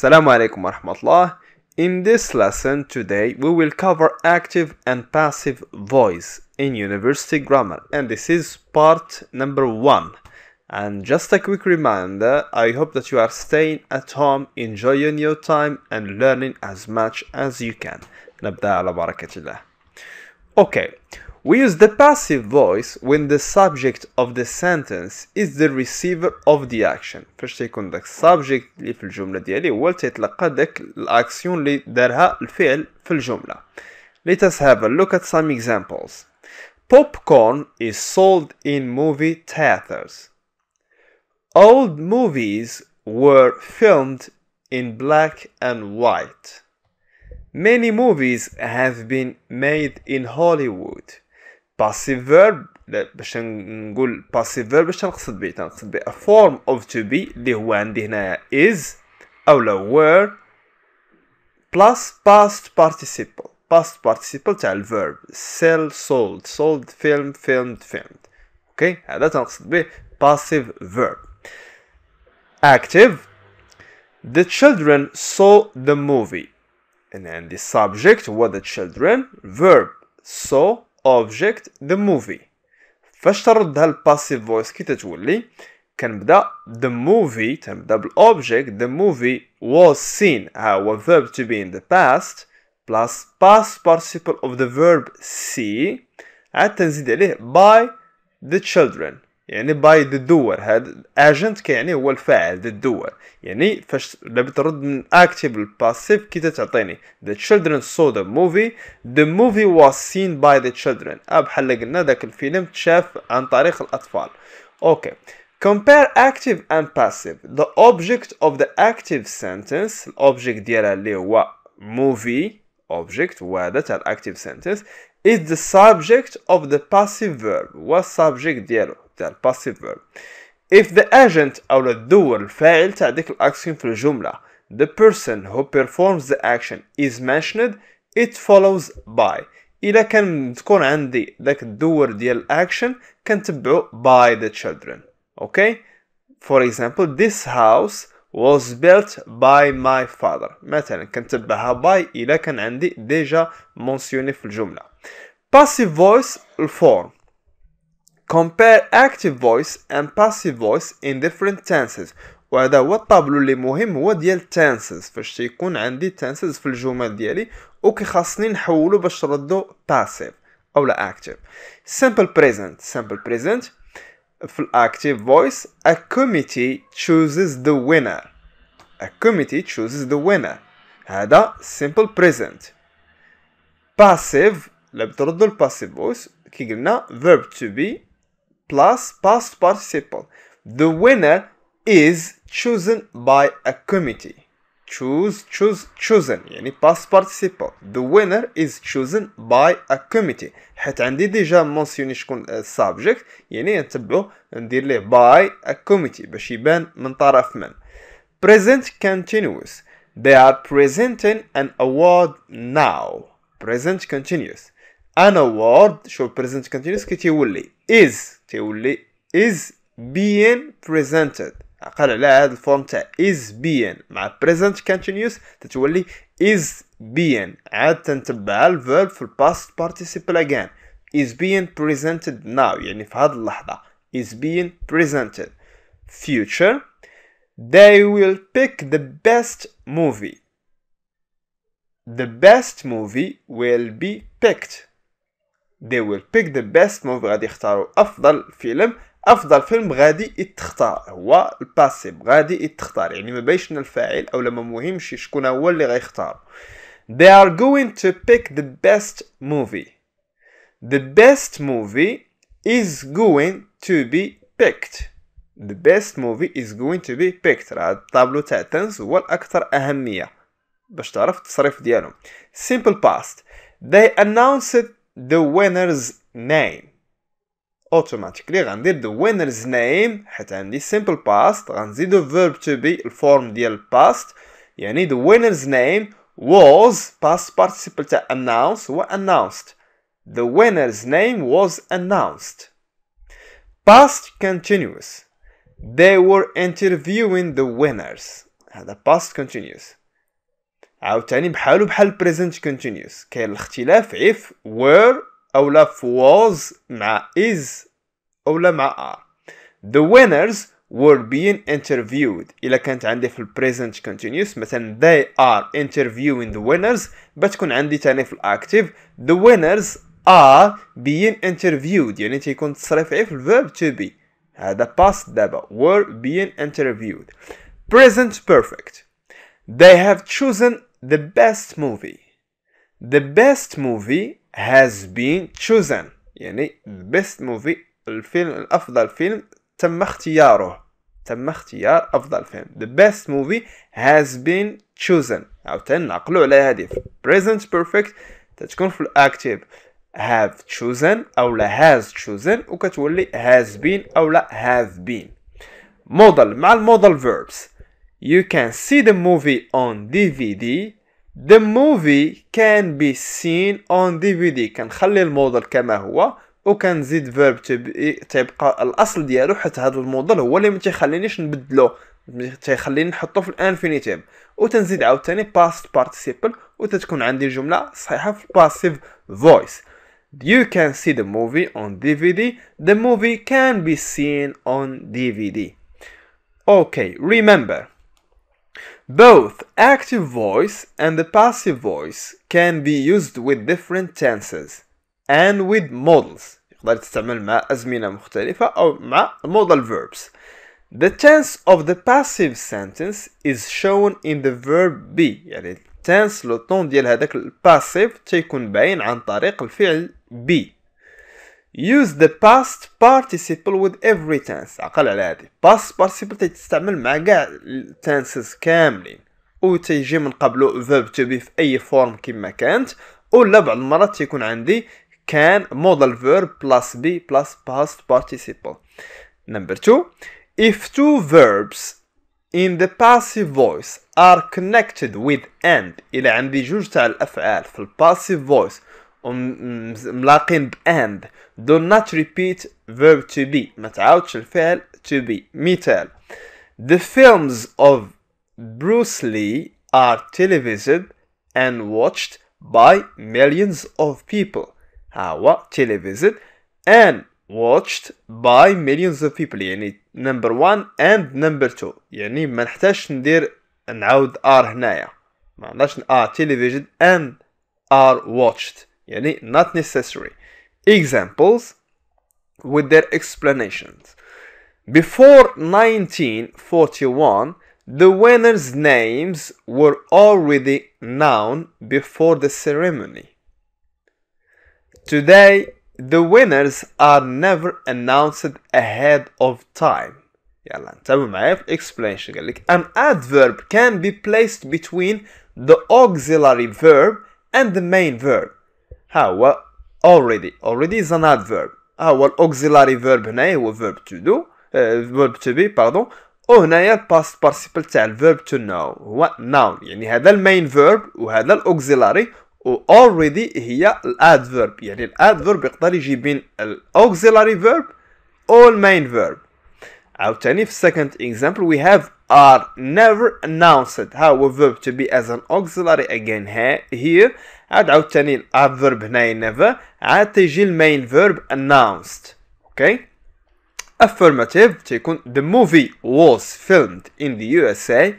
Assalamu alaikum warahmatullah. In this lesson today, we will cover active and passive voice in university grammar, and this is part number one. And just a quick reminder I hope that you are staying at home, enjoying your time, and learning as much as you can. نبدأ على بركة الله. Okay, we use the passive voice when the subject of the sentence is the receiver of the action فاش تيكون the subject اللي في الجملة ديالي هو تيتلقى داك الاكسيون اللي دارها الفعل في الجملة Let us have a look at some examples Popcorn is sold in movie theaters Old movies were filmed in black and white Many movies have been made in Hollywood passive verb باش نقول passive verb باش نقصد به تنقصد به a form of to be اللي هو عندي هنايا is او لا were plus past participle past participle تاع الverb sell sold sold Film. filmed filmed okay? هذا تنقصد به passive verb active the children saw the movie and then the subject were the children verb saw object the movie فاش passive voice. فويس كي تتولي كنبدا the movie تنبدا بالاوبجيكت the movie was seen ها هو verb to be in the past plus past participle of the verb see عاد تنزيد عليه by the children يعني باي ذا دور هذا اجنت كيعني هو الفاعل ذا دور يعني فاش لما ترد من اكتيف للباسيف كي تعطيني the children saw the movie the movie was seen by the children اه بحال قلنا ذاك الفيلم تشاف عن طريق الاطفال اوكي Compare active and passive. The object of the active sentence, الاوبجيكت ديالها اللي هو movie object وهذا تاع الاكتيف sentence is the subject of the passive verb. هو subject ديالو الدال possible if the agent او الدور الفاعل تاع ديك الاكسيون في الجملة the person who performs the action is mentioned it follows by إلا كان تكون عندي ذاك الدور ديال الاكشن كنتبعو by the children okay for example this house was built by my father مثلا كنتبعها by إلا كان عندي ديجا مونسيوني في الجملة passive voice الفورم Compare active voice and passive voice in different tenses وهذا هو الطابلو اللي مهم هو ديال tenses فاش تيكون عندي tenses في الجمل ديالي وكيخاصني نحولو باش نردو passive او لا active simple present simple present في active voice a committee chooses the winner a committee chooses the winner هذا simple present passive لا بتردو passive voice كي قلنا verb to be plus past participle. The winner is chosen by a committee. Choose, choose, chosen يعني past participle. The winner is chosen by a committee. حيت عندي ديجا مونسيوني شكون subject يعني نتبعو ندير ليه by a committee باش يبان من طرف من. Present continuous. They are presenting an award now. Present continuous. An award شو present continuous كي تيولي is تولي is being presented عقل على هذا الفورم تاع is being مع present continuous تتولي is being عاد تنتبع الفيرب في الباست participle again is being presented now يعني في هذه is being presented future they will pick the best movie the best movie will be picked they will pick the best movie غادي يختاروا افضل فيلم افضل فيلم غادي يتختار هو الباسيب غادي يتختار يعني ما باينش الفاعل او لما مهمش شكون هو اللي غيختار they are going to pick the best movie the best movie is going to be picked the best movie is going to be picked راه الطابلو تاع تنس هو الاكثر اهميه باش تعرف التصريف ديالهم simple past they announced the winner's name automatically. غندير the winner's name حيت عندي simple past غنزيدو verb to be الفورم ديال past يعني the winner's name was past participle تاع announce هو announced the winner's name was announced past continuous they were interviewing the winners هذا past continuous عاوتاني بحالو بحال present continuous كاين الاختلاف if were او اولا was مع is او لا مع are the winners were being interviewed الا كانت عندي في present continuous مثلا they are interviewing the winners بتكون عندي تاني في الاكتيف the winners are being interviewed يعني تيكون تصريف في verb to be هذا past دابا were being interviewed present perfect they have chosen the best movie the best movie has been chosen يعني the best movie الفيلم الأفضل فيلم تم اختياره تم اختيار أفضل فيلم the best movie has been chosen عاوتاني نعقلو على هذه في present perfect تتكون في الأكتيف have chosen أو لا has chosen وكتولي has been أو لا have been model مع المودل verbs You can see the movie on DVD. The movie can be seen on DVD. كنخلي الموديل كما هو وكنزيد فيرب تبقى الاصل ديالو حيت هذا الموديل هو اللي ما تيخلينيش نبدلو تيخليني نحطو في الانفينيتيف وتنزيد عاوتاني باست بارتيسيبل وتتكون عندي الجمله صحيحه في الباسيف فويس You can see the movie on DVD. The movie can be seen on DVD. Okay, remember Both active voice and the passive voice can be used with different tenses and with models يقدر تستعمل مع أزمنة مختلفة أو مع modal verbs The tense of the passive sentence is shown in the verb be يعني tense لو طون ديال هذاك الباسيف تيكون باين عن طريق الفعل be use the past participle with every tense عقل على هذه past participle تستعمل مع كاع التنسز كاملين و تيجي من قبله verb to be في اي فورم كما كانت ولا بعض المرات تيكون عندي كان modal verb plus be plus past participle number two if two verbs in the passive voice are connected with and الى عندي جوج تاع الافعال في الباسيف voice وملاقين um, باند um, do not repeat verb to be ما تعاودش الفعل to be مثال the films of Bruce Lee are televised and watched by millions of people هو televised and watched by millions of people يعني number one and number two يعني ما نحتاجش ندير نعاود ار هنايا ما عندناش ار television and are watched يعني not necessary examples with their explanations before 1941 the winners names were already known before the ceremony today the winners are never announced ahead of time an adverb can be placed between the auxiliary verb and the main verb ها هو already already is an adverb ها هو الاوكسيلاري فيرب هنا هو verb to do eh, verb to be pardon وهنايا oh, eh, past participle تاع الفيرب to know هو noun يعني هذا المين فيرب وهذا الاوكسيلاري و already هي الادفيرب يعني الادفيرب يقدر يجي بين الاوكسيلاري فيرب او المين فيرب Our second example we have are never announced how a verb to be as an auxiliary again here عاد عاوتاني الاب adverb never عاد the main verb announced okay affirmative تيكون the movie was filmed in the USA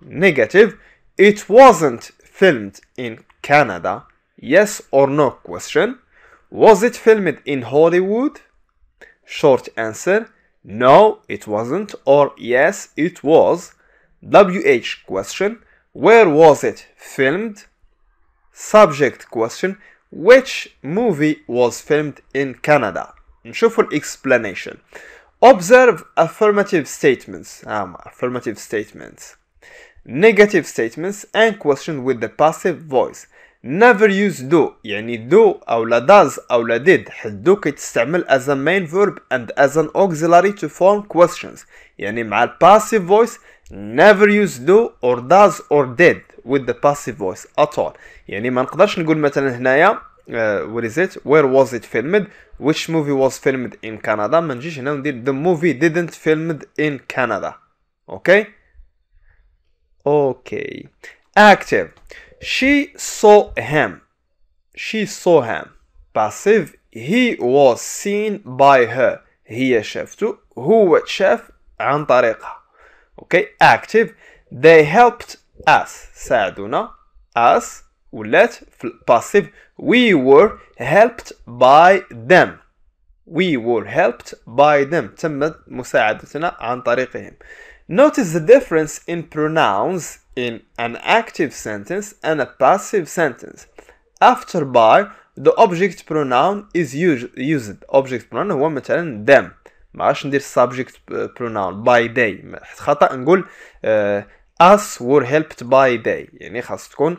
negative it wasn't filmed in Canada yes or no question was it filmed in Hollywood short answer no it wasn't or yes it was wh question where was it filmed subject question which movie was filmed in Canada نشوف explanation observe affirmative statements um, affirmative statements negative statements and question with the passive voice never use do يعني do أو لا does أو لا did حيث do كيتستعمل as a main verb and as an auxiliary to form questions يعني مع ال passive voice never use do or does or did with the passive voice at all يعني ما نقدرش نقول مثلا هنايا uh, what is it where was it filmed which movie was filmed in Canada ما نجيش هنا ندير the movie didn't filmed in Canada okay okay active she saw him. She saw him. Passive. He was seen by her. هي شافته. هو شاف عن طريقها. Okay. Active. They helped us. ساعدونا. Us. ولات let passive. We were helped by them. We were helped by them. تمت مساعدتنا عن طريقهم. Notice the difference in pronouns in an active sentence and a passive sentence. After by the object pronoun is used. Object pronoun هو مثلا them. ما عادش ندير subject pronoun by they. خطأ نقول uh, us were helped by they. يعني خاص تكون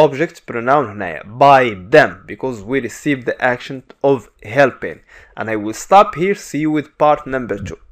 object pronoun هنايا by them because we received the action of helping. And I will stop here. See you with part number two.